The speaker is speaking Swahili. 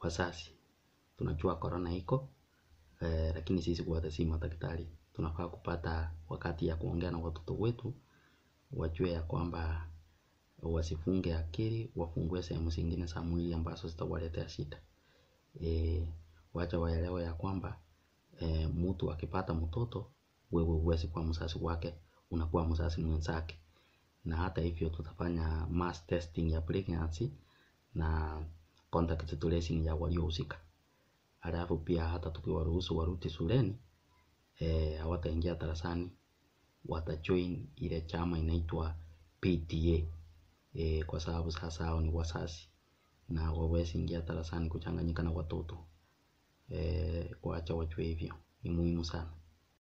wazazi tunajua korona iko eh, lakini sisi kwa si madaktari tunafaa kupata wakati ya kuongea na watoto wetu, wajue ya kwamba wasifunge akili, wafungue sehemu zingine za mwili ambazo zitawaletea shida. Eh, wacha waelewe ya kwamba eh, mtu akipata mtoto, wewe huwezi kuwa mzazi wake, unakuwa mzazi mwenzake, na hata hivyo tutafanya mass testing ya pregnancy na contact tracing ya waliohusika. Alafu pia hata tukiwaruhusu waruti shuleni eh, hawataingia darasani, watajoin ile chama inaitwa PTA e, eh, kwa sababu sasa hao ni wasasi na hawawezi ingia darasani kuchanganyika na watoto eh, kuacha wajue hivyo ni muhimu sana.